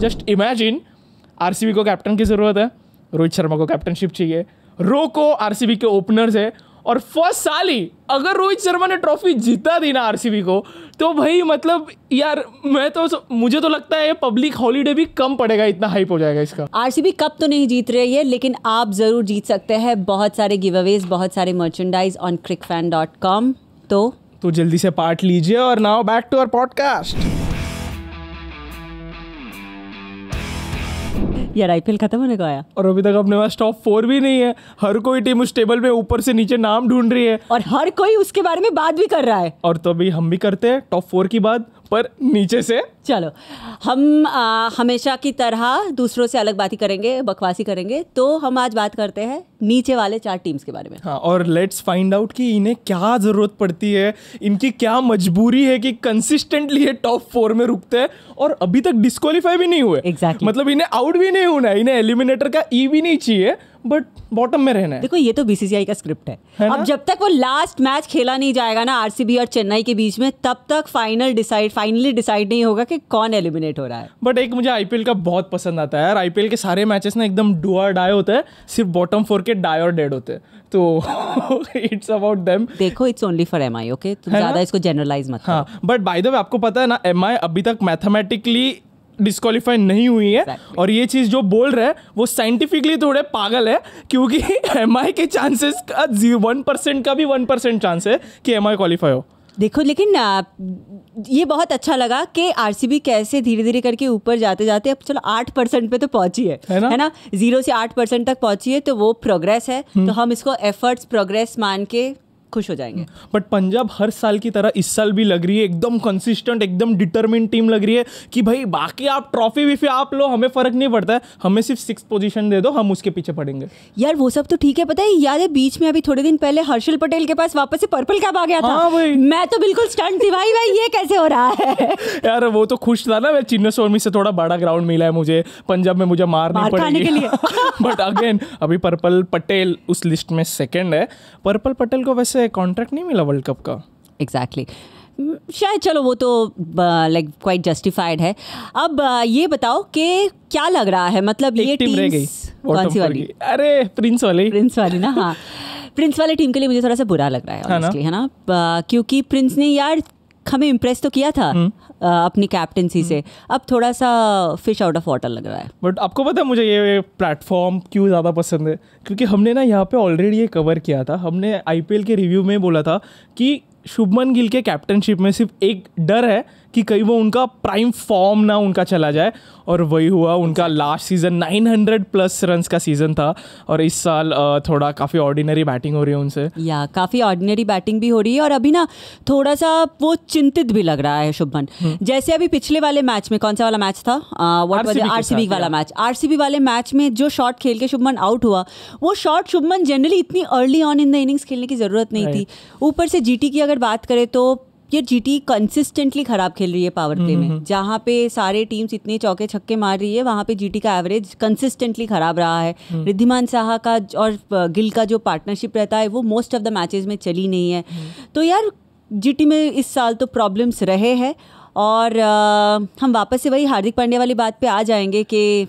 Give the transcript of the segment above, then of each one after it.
Just imagine R को captain की ज़रूरत है रोहित शर्मा को कैप्टनशिप चाहिए रो को आरसीबी के ओपनर्स है और फर्स्ट साल ही अगर रोहित शर्मा ने ट्रॉफी जीता दी ना आरसीबी को तो भाई मतलब यार मैं तो मुझे तो लगता है ये पब्लिक हॉलीडे भी कम पड़ेगा इतना हाइप हो जाएगा इसका आरसीबी कप तो नहीं जीत रही है लेकिन आप ज़रूर जीत सकते हैं बहुत सारे गिव अवेज बहुत सारे मर्चेंडाइज ऑन क्रिक तो तो जल्दी से पार्ट लीजिए और now back to our podcast यार आईपीएल खत्म होने को आया और अभी तक अपने पास टॉप फोर भी नहीं है हर कोई टीम उस टेबल में ऊपर से नीचे नाम ढूंढ रही है और हर कोई उसके बारे में बात भी कर रहा है और तो अभी हम भी करते हैं टॉप फोर की बात पर नीचे से चलो हम आ, हमेशा की तरह दूसरों से अलग बात ही करेंगे बकवासी करेंगे तो हम आज बात करते हैं नीचे वाले चार टीम्स के बारे में हाँ और लेट्स फाइंड आउट कि इन्हें क्या ज़रूरत पड़ती है इनकी क्या मजबूरी है कि कंसिस्टेंटली ये टॉप फोर में रुकते हैं और अभी तक डिस्कालीफाई भी नहीं हुए exactly. मतलब इन्हें आउट भी नहीं होना है इन्हें एलिमिनेटर का ई e भी नहीं चाहिए बट बॉटम में रहना है देखो ये तो बीसीसीआई का स्क्रिप्ट है, है अब जब तक वो लास्ट मैच खेला नहीं जाएगा ना आरसीबी और चेन्नई के बीच में तब तक फाइनल डिसाइड फाइनली डिसाइड नहीं होगा कि कौन एलिमिनेट हो रहा है बट एक मुझे आईपीएल का बहुत पसंद आता है यार आईपीएल के सारे मैचेस ना एकदम डू और डाई होते हैं सिर्फ बॉटम फोर के डाई और डेड होते हैं तो इट्स अबाउट देम देखो it's only for M I okay ज्यादा इसको जनरलाइज मत हाँ बट बाई द वे आपको पता है ना एम अभी तक मैथमेटिकली डिस्कालीफाई नहीं हुई है exactly. और ये चीज़ जो बोल रहे हैं वो साइंटिफिकली थोड़े पागल है क्योंकि एम के चांसेस का वन परसेंट का भी वन परसेंट चांस है कि एम क्वालिफाई हो देखो लेकिन आ, ये बहुत अच्छा लगा कि आर कैसे धीरे धीरे करके ऊपर जाते जाते अब चलो आठ परसेंट पे तो पहुंची है है ना, है ना? जीरो से आठ परसेंट तक पहुंची है तो वो प्रोग्रेस है हम्म। तो हम इसको एफर्ट्स प्रोग्रेस मान के खुश हो जाएंगे बट पंजाब हर साल की तरह इस साल भी लग रही है एकदम कंसिस्टेंट एकदम डिटर्मिन टीम लग रही है कि भाई बाकी आप ट्रॉफी विफी आप लो हमें फर्क नहीं पड़ता है हमें सिर्फ सिक्स पोजीशन दे दो हम उसके पीछे पड़ेंगे यार वो सब तो ठीक है पता है यार बीच में अभी थोड़े दिन पहले हर्षल पटेल के पास वापस से पर्पल कैप आ गया था हाँ मैं तो बिल्कुल स्टंट थी भाई भाई ये कैसे हो रहा है यार वो तो खुश था ना मैं चिन्नस्वामी से थोड़ा बड़ा ग्राउंड मिला है मुझे पंजाब में मुझे मार नहीं पड़ेगी बट अगेन अभी पर्पल पटेल उस लिस्ट में सेकेंड है पर्पल पटेल को वैसे से कॉन्ट्रैक्ट नहीं मिला वर्ल्ड कप का एग्जैक्टली exactly. शायद चलो वो तो लाइक क्वाइट जस्टिफाइड है अब uh, ये बताओ कि क्या लग रहा है मतलब ये टीम रह गई कौन सी वाली अरे प्रिंस वाली प्रिंस वाली ना हाँ प्रिंस वाली टीम के लिए मुझे थोड़ा सा बुरा लग रहा है ऑनेस्टली हाँ है ना uh, क्योंकि प्रिंस ने यार हमें इम्प्रेस तो किया था आ, हम्म। अपनी कैप्टनसी से हम्म। अब थोड़ा सा फिश आउट ऑफ वाटर लग रहा है बट आपको पता है मुझे ये प्लेटफॉर्म क्यों ज़्यादा पसंद है क्योंकि हमने ना यहाँ पे ऑलरेडी ये कवर किया था हमने आईपीएल के रिव्यू में बोला था कि शुभमन गिल के कैप्टनशिप में सिर्फ एक डर है कि कहीं वो उनका प्राइम फॉर्म ना उनका चला जाए और वही हुआ उनका लास्ट सीज़न 900 प्लस रन का सीज़न था और इस साल थोड़ा काफ़ी ऑर्डिनरी बैटिंग हो रही है उनसे या काफ़ी ऑर्डिनरी बैटिंग भी हो रही है और अभी ना थोड़ा सा वो चिंतित भी लग रहा है शुभमन हम्म। जैसे अभी पिछले वाले मैच में कौन सा वाला मैच था आरसीबी वाला मैच आरसीबी वाले मैच में जो शॉट खेल के शुभमन आउट हुआ वो शॉट शुभमन जनरली इतनी early on in the innings खेलने की ज़रूरत नहीं थी ऊपर से जीटी की अगर बात करें तो ये जीटी कंसिस्टेंटली खराब खेल रही है पावर प्ले में हम्म, हम्म। जहाँ पे सारे टीम्स इतने चौके छक्के मार रही है वहाँ पे जीटी e का एवरेज कंसिस्टेंटली खराब रहा है हम्म। रिद्धिमान साहा का और गिल का जो पार्टनरशिप रहता है वो मोस्ट ऑफ द मैचेस में चली नहीं है तो यार जीटी e में इस साल तो प्रॉब्लम्स रहे हैं और आ, हम वापस से वही हार्दिक पांड्या वाली बात पे आ जाएंगे कि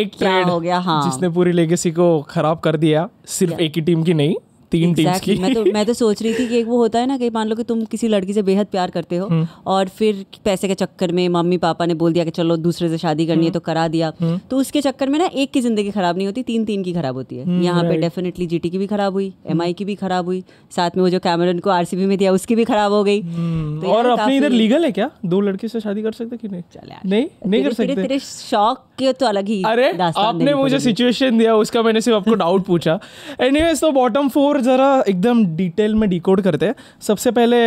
एक क्या हो गया हाँ जिसने पूरी लेगेसी को खराब कर दिया सिर्फ एक ही टीम की नहीं तीन exactly. टीम्स की मैं तो मैं तो सोच रही थी कि एक वो होता है ना कि मान लो कि तुम किसी लड़की से बेहद प्यार करते हो हम्म। और फिर पैसे के चक्कर में मम्मी पापा ने बोल दिया कि चलो दूसरे से शादी करनी है हम्म। तो करा दिया हम्म। तो उसके चक्कर में ना एक की ज़िंदगी ख़राब नहीं होती तीन तीन की ख़राब होती है यहाँ पे डेफिनेटली जी की भी ख़राब हुई एम की भी ख़राब हुई साथ में वो जो कैमरन को आर में दिया उसकी भी ख़राब हो गई तो और अपने इधर लीगल है क्या दो लड़की से शादी कर सकते कि नहीं नहीं नहीं कर सकते तेरे शौक के तो अलग ही अरे आपने मुझे सिचुएशन दिया उसका मैंने सिर्फ आपको डाउट पूछा एनीवेज तो बॉटम फोर पर ज़रा एकदम डिटेल में डिकोड करते हैं सबसे पहले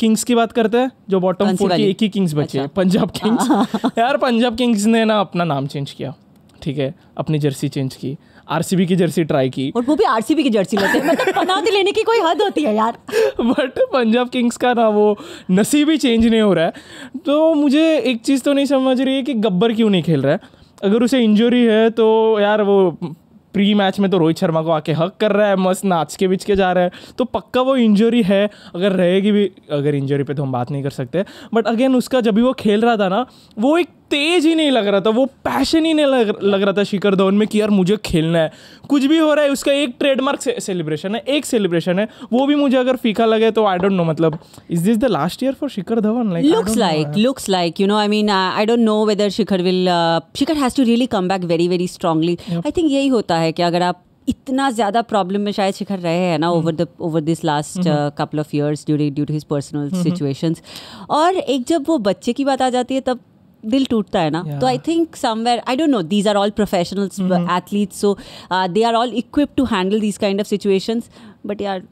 किंग्स की बात करते हैं जो बॉटम फोर की एक ही किंग्स बचे अच्छा। पंजाब हाँ। किंग्स यार पंजाब किंग्स ने ना अपना नाम चेंज किया ठीक है अपनी जर्सी चेंज की आरसीबी की जर्सी ट्राई की और वो भी आरसीबी की जर्सी लेते हैं मतलब पनाह लेने की कोई हद होती है यार बट पंजाब किंग्स का ना वो नसीब ही चेंज नहीं हो रहा है तो मुझे एक चीज़ तो नहीं समझ रही है कि गब्बर क्यों नहीं खेल रहा है अगर उसे इंजरी है तो यार वो प्री मैच में तो रोहित शर्मा को आके हक कर रहा है मस्त नाच के बिच के जा रहा है तो पक्का वो इंजरी है अगर रहेगी भी अगर इंजरी पे तो हम बात नहीं कर सकते बट अगेन उसका जब भी वो खेल रहा था ना वो एक तेज ही नहीं लग रहा था वो पैशन ही नहीं लग लग रहा था शिखर धवन में कि यार मुझे खेलना है कुछ भी हो रहा है उसका एक ट्रेडमार्क से, सेलिब्रेशन है एक सेलिब्रेशन है वो भी मुझे अगर फीका लगे तो आई डोंट नो मतलब is this the last year for Shikhar Dhawan like looks like looks like you know I mean I don't know whether Shikhar will Shikhar has to really come back very very strongly I think यही होता है कि अगर आप इतना ज़्यादा problem में शायद शिखर रहे हैं ना over the over this last couple of years due due to his personal situations और एक जब वो बच्चे की बात आ जाती है तब दिल टूटता है ना तो I think somewhere I don't know these are all professionals athletes so they are all equipped to handle these kind of situations but यार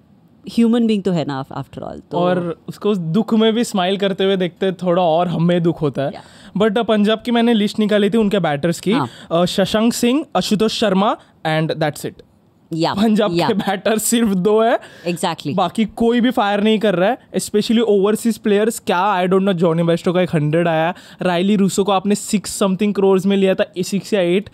ह्यूमन बींग तो है ना आफ्टर ऑल तो और उसको दुख में भी स्माइल करते हुए देखते थोड़ा और हमें दुख होता है बट uh, पंजाब की मैंने लिस्ट निकाली थी उनके बैटर्स की हाँ। uh, Shashank Singh Ashutosh Sharma and that's it या पंजाब के बैटर सिर्फ दो है एग्जैक्टली exactly. बाकी कोई भी फायर नहीं कर रहा है स्पेशली ओवरसीज प्लेयर्स क्या I don't know Jonny Bairstow का एक हंड्रेड आया राइली रूसो को आपने सिक्स समथिंग क्रोर्स में लिया था सिक्स या एट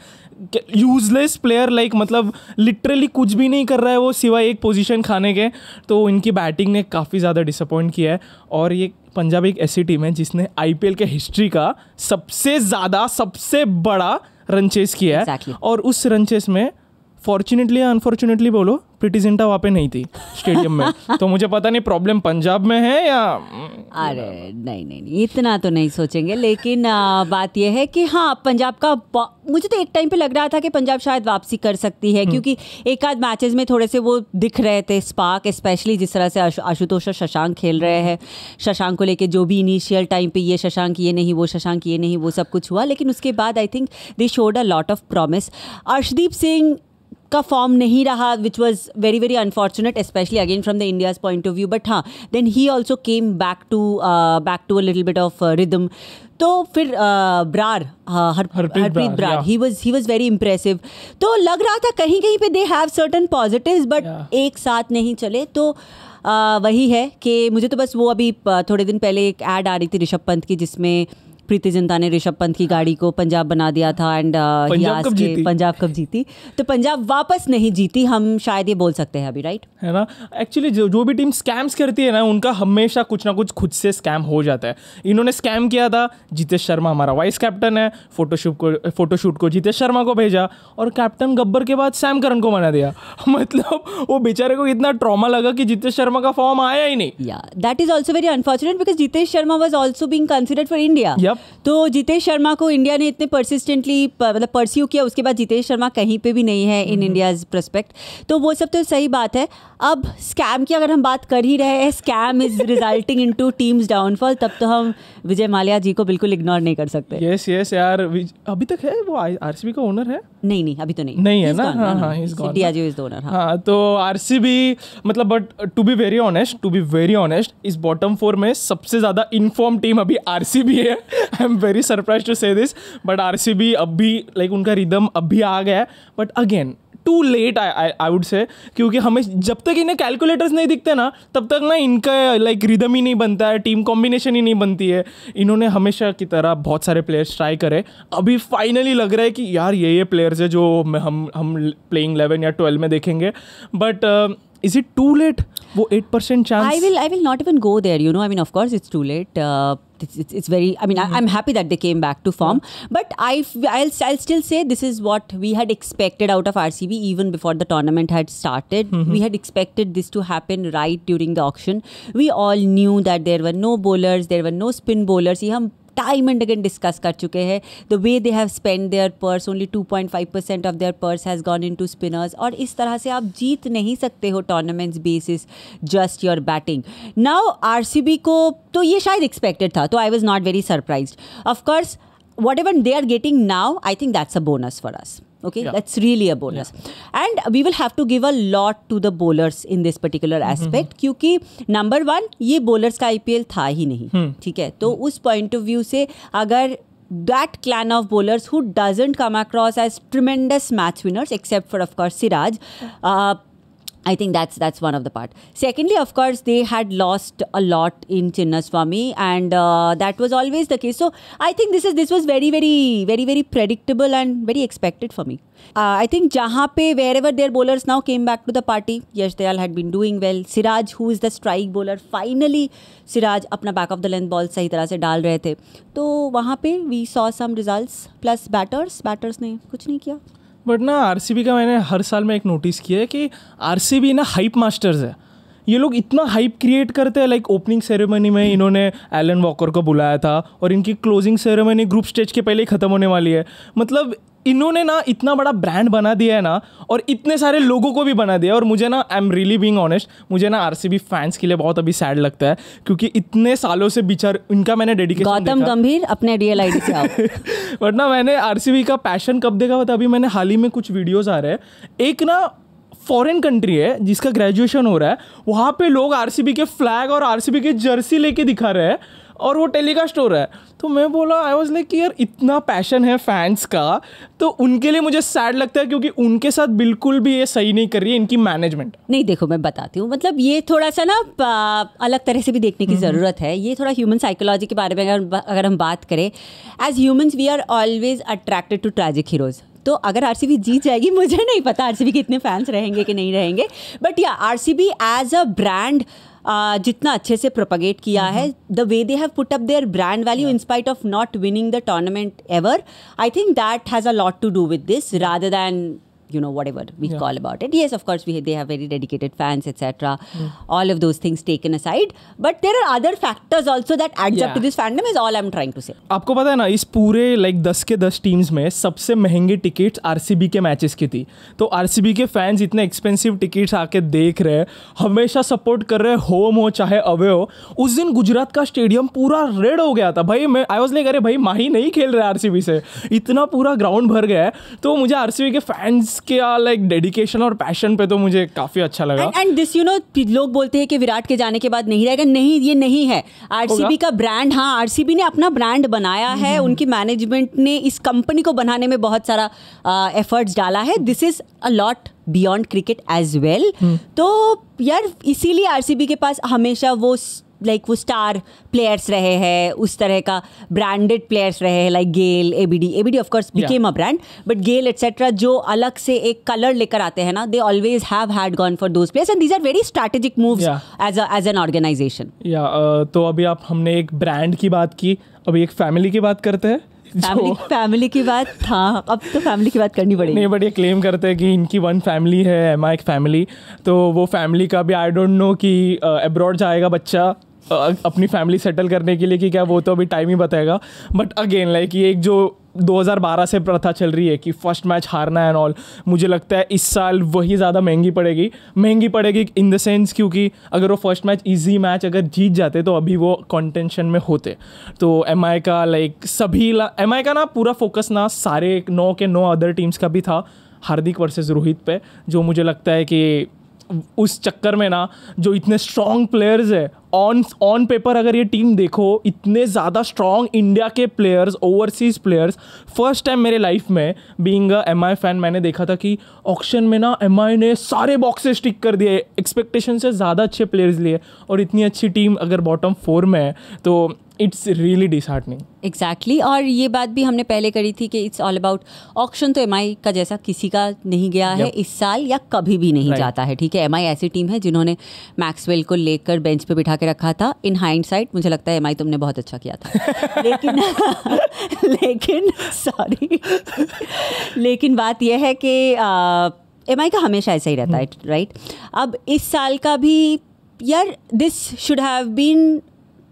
यूजलेस प्लेयर लाइक मतलब लिटरली कुछ भी नहीं कर रहा है वो सिवाय एक पोजीशन खाने के तो इनकी बैटिंग ने काफ़ी ज़्यादा डिसअपॉइंट किया है और ये पंजाब एक ऐसी टीम है जिसने आई के हिस्ट्री का सबसे ज़्यादा सबसे बड़ा रन चेस किया है exactly. और उस रन चेस में फॉर्चुनेटली या अनफॉर्चुनेटली बोलो प्रिटी जिंटा वहाँ पे नहीं थी स्टेडियम में तो मुझे पता नहीं प्रॉब्लम पंजाब में है या mm, अरे नहीं नहीं नहीं इतना तो नहीं सोचेंगे लेकिन आ, बात यह है कि हाँ पंजाब का मुझे तो एक टाइम पे लग रहा था कि पंजाब शायद वापसी कर सकती है हम्म। क्योंकि एक आध मैचेस में थोड़े से वो दिख रहे थे स्पार्क स्पेशली जिस तरह से आशुतोष और शशांक खेल रहे हैं शशांक को लेकर जो भी इनिशियल टाइम पे ये शशांक ये नहीं वो शशांक ये नहीं वो सब कुछ हुआ लेकिन उसके बाद I think they showed a lot of promise Arshdeep Singh का फॉर्म नहीं रहा which was very very unfortunate specially again from the India's point of view but हाँ then he also came back to back to a little bit of rhythm तो फिर Brar Harpreet Brar he was he was very impressive तो लग रहा था कहीं कहीं पे they have certain positive but एक साथ नहीं चले तो uh, वही है कि मुझे तो बस वो अभी uh, थोड़े दिन पहले एक ऐड आ रही थी ऋषभ पंत की जिसमें प्रीति जिंदा ने ऋषभ पंत की गाड़ी को पंजाब बना दिया था एंड uh, पंजाब कब जीती तो पंजाब वापस नहीं जीती हम शायद ये बोल सकते हैं अभी राइट है ना एक्चुअली जो भी टीम स्कैम्स करती है ना उनका हमेशा कुछ ना कुछ खुद से स्कैम हो जाता है इन्होंने स्कैम किया था जितेश शर्मा हमारा वाइस कैप्टन है फोटोशूट को फोटोशूट को जितेश शर्मा को भेजा और कैप्टन गब्बर के बाद सैम करन को बना दिया मतलब वो बेचारे को इतना ट्रॉमा लगा कि जितेश शर्मा का फॉर्म आया ही नहीं that is also very unfortunate because Jitesh Sharma was also being considered for India yep. तो जितेश शर्मा को इंडिया ने इतने परसिस्टेंटली मतलब परस्यू किया उसके बाद जितेश शर्मा कहीं पे भी नहीं है इन इंडियाज प्रस्पेक्ट तो वो सब तो सही बात है अब स्कैम की अगर हम बात कर ही रहे हैं scam is resulting into teams downfall तब तो हम विजय माल्या जी को बिल्कुल इग्नोर नहीं कर सकते यस yes, यस yes, यार अभी तक है वो आर सी बी का ओनर है नहीं नहीं अभी तो नहीं नहीं है ना इंडिया जी इज ओनर तो आर सी बी मतलब but to be very honest to be very honest इस बॉटम फोर में सबसे ज्यादा इन्फॉर्म टीम अभी आर सी बी है I am very surprise to say this but आर अब भी लाइक उनका रिदम अब भी आ गया है but again too late I would say क्योंकि हमें जब तक इन्हें कैलकुलेटर्स नहीं दिखते ना तब तक ना इनका लाइक like, रिदम ही नहीं बनता है टीम कॉम्बिनेशन ही नहीं बनती है इन्होंने हमेशा की तरह बहुत सारे प्लेयर्स ट्राई करे अभी फाइनली लग रहा है कि यार ये ये प्लेयर्स है जो हम हम प्लेइंग इलेवन या ट्वेल्व में देखेंगे but is it too late वो eight percent chance I will I will not even go there you know I mean of course it's too late it's, it's, it's very i mean mm-hmm. I, am happy that they came back to form yeah. but i I'll, I'll still say this is what we had expected out of rcb even before the tournament had started mm-hmm. we had expected this to happen right during the auction we all knew that there were no bowlers there were no spin bowlers time and again discuss कर चुके हैं the way they have spend their purse only two point five percent of their purse has gone into spinners और इस तरह से आप जीत नहीं सकते हो tournaments basis just your batting now आर को तो ये शायद एक्सपेक्टेड था तो I was not very surprise of course whatever they are getting now I think that's a bonus for us Okay, yeah. that's really a bonus. Yeah. And we will have to give a lot to the bowlers in this particular aspect mm-hmm. kyunki number 1 ye bowlers ka ipl tha hi nahi theek hai to us point of view se agar that clan of bowlers who doesn't come across as tremendous match winners, except for, of course, Siraj. Uh, I think that's that's one of the part. Secondly, of course, they had lost a lot in Chinnaswamy, and uh, that was always the case. So I think this is this was very very very very predictable and very expected for me. Uh, I think Jahanpe, wherever their bowlers now came back to the party, Yash Dayal had been doing well. Siraj, who is the strike bowler, finally Siraj अपना back of the length ball सही तरह से डाल रहे थे तो वहाँ पे we saw some results plus batters batters ने कुछ नहीं किया बट ना आर का मैंने हर साल में एक नोटिस किया है कि आर ना हाइप मास्टर्स है ये लोग इतना हाइप क्रिएट करते हैं लाइक ओपनिंग सेरेमनी में इन्होंने एलन वॉकर को बुलाया था और इनकी क्लोजिंग सेरेमनी ग्रुप स्टेज के पहले ही ख़त्म होने वाली है मतलब इन्होंने ना इतना बड़ा ब्रांड बना दिया है ना और इतने सारे लोगों को भी बना दिया और मुझे ना I am really being honest मुझे ना आर फैंस के लिए बहुत अभी सैड लगता है क्योंकि इतने सालों से बिचार इनका मैंने डेडिकेशन गौतम गंभीर अपने रियल आई से बट ना मैंने आर का पैशन कब देखा होता अभी मैंने हाल ही में कुछ वीडियोज़ आ रहे हैं एक ना फॉरेन कंट्री है जिसका ग्रेजुएशन हो रहा है वहाँ पे लोग आरसीबी के फ्लैग और आरसीबी के जर्सी लेके दिखा रहे हैं और वो टेलीकास्ट हो रहा है तो मैं बोला आई वॉज लाइक यार इतना पैशन है फैंस का तो उनके लिए मुझे सैड लगता है क्योंकि उनके साथ बिल्कुल भी ये सही नहीं कर रही है इनकी मैनेजमेंट नहीं देखो मैं बताती हूँ मतलब ये थोड़ा सा ना अलग तरह से भी देखने की ज़रूरत है ये थोड़ा ह्यूमन साइकोलॉजी के बारे में अगर अगर हम बात करें as humans we are always attracted to tragic heroes तो अगर आर जीत जाएगी मुझे नहीं पता आर के इतने फैंस रहेंगे कि नहीं रहेंगे बट या आर एज अ ब्रांड जितना अच्छे से प्रोपगेट किया हम्म। है the way they have put up their brand value in spite of not winning the tournament ever I think that has a lot to do with this rather than you know whatever we yeah. call about it yes of course we they have very dedicated fans etc mm. all of those things taken aside but there are other factors also that adds yeah. up to this fandom is all i'm trying to say आपको पता है ना इस पूरे like like, 10 के 10 teams में सबसे महंगी टिकट्स आरसीबी के मैचेस की थी तो आरसीबी के फैंस इतने एक्सपेंसिव टिकट्स आके देख रहे हैं हमेशा सपोर्ट कर रहे हैं होम हो चाहे अवे हो उस दिन गुजरात का स्टेडियम पूरा रेड हो गया था भाई मैं आई वॉज लाइक अरे भाई माही नहीं खेल रहे आरसीबी से इतना पूरा ग्राउंड भर गया है तो मुझे आरसीबी के फैंस उसके लाइक डेडिकेशन और पैशन पे तो मुझे काफी अच्छा लगा एंड दिस यू नो लोग बोलते हैं कि विराट के जाने के बाद नहीं रहेगा नहीं ये नहीं है आरसीबी का ब्रांड हाँ आरसीबी ने अपना ब्रांड बनाया है उनकी मैनेजमेंट ने इस कंपनी को बनाने में बहुत सारा एफर्ट्स डाला है this is a lot beyond cricket as well तो यार इसीलिए आरसीबी के पास हमेशा वो लाइक वो स्टार प्लेयर्स रहे हैं उस तरह का ब्रांडेड प्लेयर्स रहे हैं like Gayle A B D A B D of course became a brand but Gayle etcetera जो अलग से एक कलर लेकर आते हैं ना they always have had gone for those players and these are very strategic move as as an organisation या तो अभी आप हमने एक ब्रांड की बात की अभी एक फैमिली की बात करते हैं फैमिली फैमिली की बात था हाँ, अब तो फैमिली की बात करनी पड़ेगी नहीं बट ये क्लेम करते हैं कि इनकी वन फैमिली है एमा एक फैमिली तो वो फैमिली का भी आई डोंट नो कि अब्रॉड uh, जाएगा बच्चा अपनी फैमिली सेटल करने के लिए कि क्या वो तो अभी टाइम ही बताएगा बट अगेन लाइक ये एक जो 2012 से प्रथा चल रही है कि फर्स्ट मैच हारना एंड ऑल मुझे लगता है इस साल वही ज़्यादा महंगी पड़ेगी महंगी पड़ेगी इन द सेंस क्योंकि अगर वो फर्स्ट मैच इजी मैच अगर जीत जाते तो अभी वो कॉन्टेंशन में होते तो एम का लाइक सभी एम का ना पूरा फोकस ना सारे नौ के नौ अदर टीम्स का भी था हार्दिक वर्सेज रोहित पे जो मुझे लगता है कि उस चक्कर में ना जो इतने स्ट्रॉन्ग प्लेयर्स है ऑन ऑन पेपर अगर ये टीम देखो इतने ज़्यादा स्ट्रॉन्ग इंडिया के players overseas players first time मेरे लाइफ में being a M I fan मैंने देखा था कि ऑक्शन में ना एम आई ने सारे बॉक्सेस टिक कर दिए एक्सपेक्टेशन से ज़्यादा अच्छे प्लेयर्स लिए और इतनी अच्छी टीम अगर बॉटम फोर में है तो इट्स रियली डिसहार्टनिंग एग्जैक्टली और ये बात भी हमने पहले करी थी कि इट्स ऑल अबाउट ऑक्शन तो एम का जैसा किसी का नहीं गया है इस साल या कभी भी नहीं जाता है ठीक है एम ऐसी टीम है जिन्होंने मैक्सवेल को लेकर बेंच पे बिठा के रखा था इन हाइंड साइड मुझे लगता है एम तुमने बहुत अच्छा किया था लेकिन लेकिन सॉरी लेकिन बात यह है कि एम का हमेशा ऐसा ही रहता है राइट hmm. अब इस साल का भी यार this should have been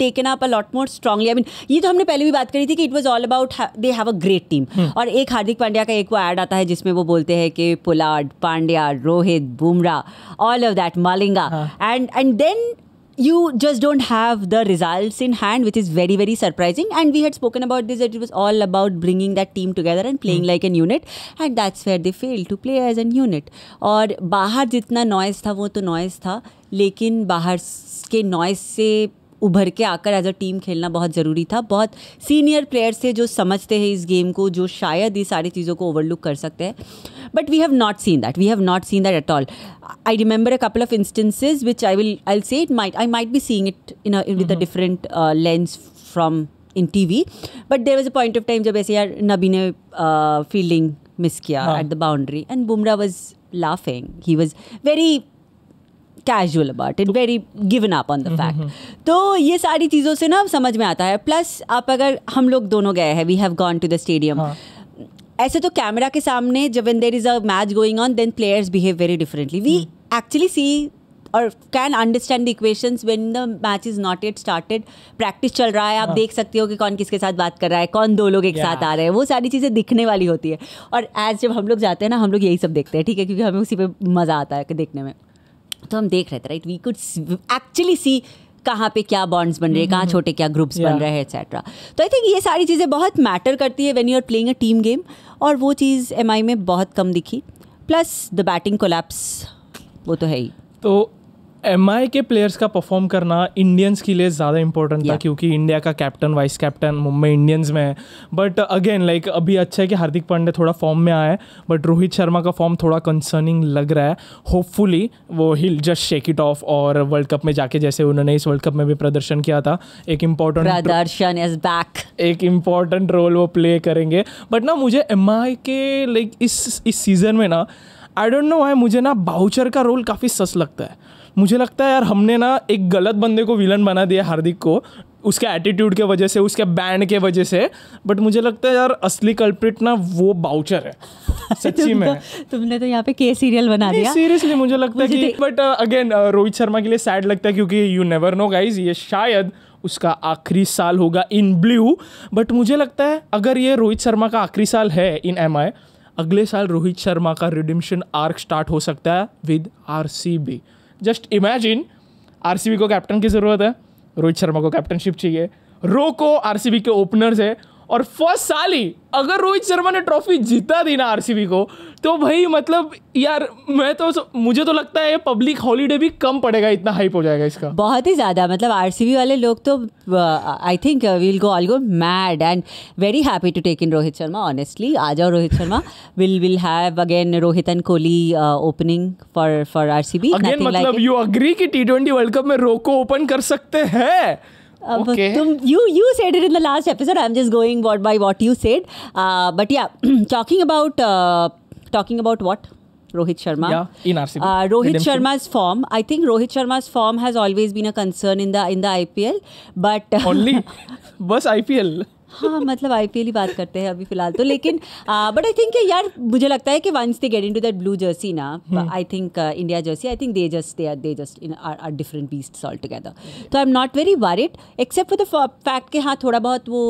taken up a lot more strongly I mean ये तो हमने पहले भी बात करी थी कि it was all about they have a great team और एक हार्दिक पांड्या का एक वो ऐड आता है जिसमें वो बोलते हैं कि Pollard Pandya Rohit Bumrah all of that Malinga and and then you just don't have the results in hand which is very very surprising and we had spoken about this that it was all about bringing that team together and playing mm. like an unit and that's where they failed to play as an unit और बाहर जितना noise था वो तो noise था लेकिन बाहर के नॉइज़ से उभर के आकर एज अ टीम खेलना बहुत ज़रूरी था बहुत सीनियर प्लेयर्स थे जो समझते हैं इस गेम को जो शायद ये सारी चीज़ों को ओवरलुक कर सकते हैं but we have not seen that we have not seen that at all I remember a couple of instances which I will I say it might I might be seeing it in with a different lens uh, in T V but there was a point of time जब ऐसे यार नबी ने fielding uh, miss किया at the boundary and Bumrah was laughing he was very casual about it very given up on the fact तो ये सारी चीज़ों से ना समझ में आता है प्लस आप अगर हम लोग दोनों गए हैं we have gone to the stadium ऐसे तो कैमरा के सामने जब when there is a match going on then players behave very differently we actually see और can understand the equations when the match is not it started practice चल रहा है आप हाँ। देख सकते हो कि कौन किसके साथ बात कर रहा है कौन दो लोग एक yeah. साथ आ रहे हैं वो सारी चीज़ें दिखने वाली होती है और एज जब हम लोग जाते हैं ना हम लोग यही सब देखते हैं ठीक है क्योंकि हमें उसी पर मज़ा आता है देखने में तो हम देख रहे थे right we could actually see कहाँ पे क्या बॉन्ड्स बन रहे हैं कहाँ छोटे क्या ग्रुप्स yeah. बन रहे हैं एक्सेट्रा तो आई थिंक ये सारी चीज़ें बहुत मैटर करती है when you are playing a team game और वो चीज़ एम में बहुत कम दिखी प्लस द बैटिंग कोलैप्स वो तो है ही तो एम आई के प्लेयर्स का परफॉर्म करना इंडियंस के लिए ज़्यादा इंपॉर्टेंट था क्योंकि इंडिया का captain vice captain Mumbai Indians में है बट अगेन लाइक अभी अच्छा है कि हार्दिक पांडे थोड़ा फॉर्म में आया है बट रोहित शर्मा का फॉर्म थोड़ा कंसर्निंग लग रहा है होपफुली वो he'll just shake it off और वर्ल्ड कप में जाके जैसे उन्होंने इस वर्ल्ड कप में भी प्रदर्शन किया था एक इम्पॉर्टेंट प्रदर्शन इज बैक एक इम्पॉर्टेंट रोल वो प्ले करेंगे बट ना मुझे एम के लाइक इस इस सीज़न में ना आई डोंट नो वाई मुझे ना बाउचर का रोल काफ़ी सस लगता है मुझे लगता है यार हमने ना एक गलत बंदे को विलन बना दिया हार्दिक को उसके एटीट्यूड के वजह से उसके बैंड के वजह से बट मुझे लगता है यार असली कल्प्रिट ना वो बाउचर है सच्ची में तो, तुमने तो यहाँ पे के सीरियल बना दिया सीरियसली मुझे लगता है कि बट तो- again uh, uh, Rohit Sharma के लिए सैड लगता है क्योंकि यू नेवर नो गाइज ये शायद उसका आखिरी साल होगा इन ब्लू बट मुझे लगता है अगर ये रोहित शर्मा का आखिरी साल है इन एम आई अगले साल रोहित शर्मा का रिडिमशन आर्क स्टार्ट हो सकता है with R just imagine R को कैप्टन की ज़रूरत है रोहित शर्मा को कैप्टनशिप चाहिए रो को आर के ओपनर्स है और फर्स्ट साल ही अगर रोहित शर्मा ने ट्रॉफी जीता दी ना आरसीबी को तो भाई मतलब यार मैं तो मुझे तो लगता है पब्लिक हॉलीडे भी कम पड़ेगा इतना हाइप हो जाएगा इसका बहुत ही ज़्यादा मतलब आर वाले लोग तो I think will go all go mad and very happy to take in Rohit Sharma honestly आ जाओ Rohit Sharma will will have again Rohit and Kohli opening for for R C B मतलब यू अग्री कि टी ट्वेंटी वर्ल्ड कप में Roko open कर सकते हैं अब okay. तुम you you said it in the last episode I am just going what by what you said but या talking about talking about what? Rohit Sharma. Yeah, in RCB. Uh, Rohit Redemption. Sharma's form. I think Rohit Sharma's form has always been a concern in the in the IPL, but only बस IPL. हाँ मतलब आई ही बात करते हैं अभी फिलहाल तो लेकिन बट आई थिंक यार मुझे लगता है कि once they get into that blue jersey ना I think India jersey I think they just they are they just in are different beast all together तो I am not very worried except for the fact के हाँ थोड़ा बहुत वो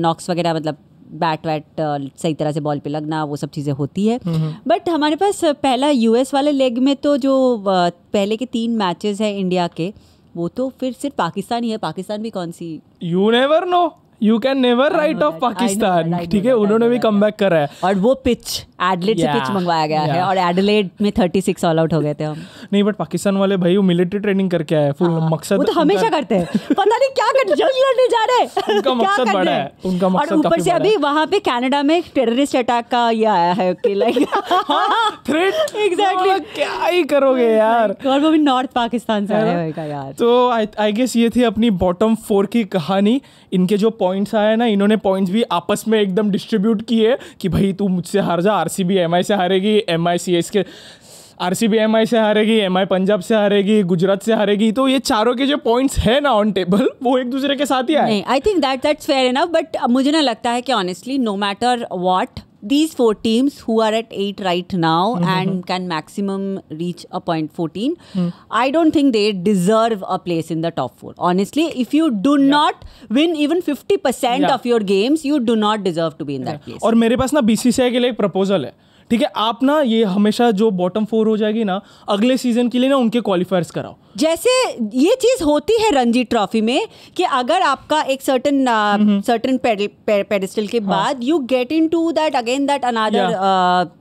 Knox uh, वगैरह मतलब bat VAT सही तरह से बॉल पे लगना वो सब चीज़ें होती है हम्म, हम्म। बट हमारे पास पहला यूएस वाले लेग में तो जो पहले के तीन मैचेस हैं इंडिया के वो तो फिर सिर्फ पाकिस्तान ही है पाकिस्तान भी कौन सी you never know you can never write off Pakistan ठीक है उन्होंने भी कम बैक करा है और वो पिच एडलेट से पिच मंगवाया गया है और एडलेट में 36 ऑल आउट हो गए थे हम नहीं बट पाकिस्तान वाले भाई वो मिलिट्री ट्रेनिंग करके आए फुल हाँ, मकसद वो तो हमेशा करते हैं पता नहीं क्या कर जल्दी लड़ने जा रहे उनका मकसद बड़ा है उनका मकसद और ऊपर से अभी वहां पे कनाडा में टेररिस्ट अटैक का ये आया है कि लाइक थ्रेट एग्जैक्टली क्या ही करोगे oh यार और वो भी नॉर्थ पाकिस्तान से आया होगा यार तो आई गेस ये थी अपनी बॉटम फोर की कहानी इनके जो पॉइंट्स आए ना इन्होंने पॉइंट्स भी आपस में एकदम डिस्ट्रीब्यूट किए कि भाई तू मुझसे हार जा R C B M I से हारेगी M I C S K R C B M I से हारेगी एम आई पंजाब से हारेगी गुजरात से हारेगी तो ये चारों के जो पॉइंट्स है ना ऑन टेबल वो एक दूसरे के साथ ही आए I think that that's fair enough but मुझे ना लगता है कि honestly no matter what these four teams who are at eight right now mm-hmm. and can maximum reach a point 14 mm. i don't think they deserve a place in the top four honestly if you do yeah. not win even 50% yeah. of your games you do not deserve to be in yeah. that place Or, मेरे पास ना BCCI के लिए एक proposal है ठीक है आप ना ये हमेशा जो बॉटम फोर हो जाएगी ना अगले सीजन के लिए ना उनके क्वालिफायर्स कराओ जैसे ये चीज होती है रणजी ट्रॉफी में कि अगर आपका एक सर्टन सर्टन पेडिस्टल के हाँ। बाद you get into that again that another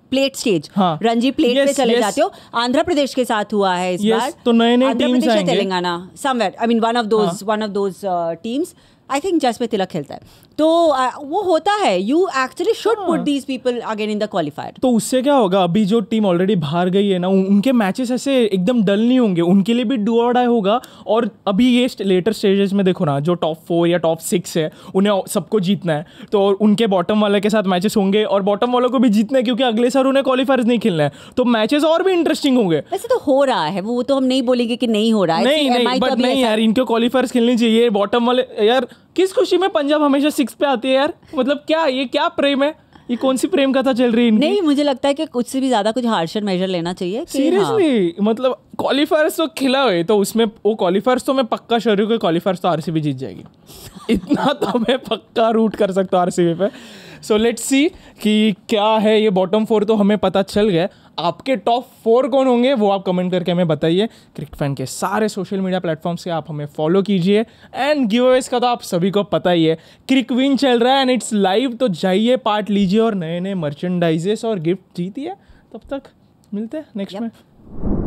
plate stage हाँ. रणजी प्लेट yes, पे चले yes. जाते हो आंध्र प्रदेश के साथ हुआ है इस yes, बार तो नए नए टीम्स आएंगे Telangana somewhere I mean one of those one of those teams I think Jasprit Tilak खेलता है तो वो होता है you actually should put these people again in the qualifier तो उससे क्या होगा अभी जो टीम ऑलरेडी बाहर गई है ना उनके मैचेस ऐसे एकदम डल नहीं होंगे उनके लिए भी डू और होगा और अभी ये लेटर स्टेजेस में देखो ना जो टॉप फोर या टॉप सिक्स है उन्हें सबको जीतना है तो उनके बॉटम वाले के साथ मैचेस होंगे और बॉटम वालों को भी जीतना है क्योंकि अगले साल उन्हें क्वालिफायर नहीं खेलना है तो मैचेस और भी इंटरेस्टिंग होंगे वैसे तो हो रहा है वो तो हम नहीं बोलेंगे कि नहीं हो रहा है नहीं नहीं बट नहीं यार इनको क्वालिफायर्स खेलनी चाहिए बॉटम वाले यार किस खुशी में पंजाब हमेशा सिक्स पे आती है यार मतलब क्या ये क्या प्रेम है ये कौन सी प्रेम कथा चल रही है नहीं मुझे लगता है कि कुछ से भी ज्यादा कुछ हार्शर मेजर लेना चाहिए सीरियसली हाँ। मतलब क्वालिफायर्स तो खिला हुए तो उसमें वो क्वालिफायर्स तो मैं पक्का शरीर के क्वालिफायर्स तो आरसीबी जीत जाएगी इतना तो मैं पक्का रूट कर सकता हूँ आरसीबी पे सो लेट्स सी कि क्या है ये बॉटम फोर तो हमें पता चल गया आपके टॉप फोर कौन होंगे वो आप कमेंट करके हमें बताइए क्रिकेट फैन के सारे सोशल मीडिया प्लेटफॉर्म्स के आप हमें फॉलो कीजिए एंड गिव अवेज का तो आप सभी को पता ही है क्रिक विन चल रहा है एंड इट्स लाइव तो जाइए पार्ट लीजिए और नए नए मर्चेंडाइजेस और गिफ्ट जीतिए तब तक मिलते हैं नेक्स्ट में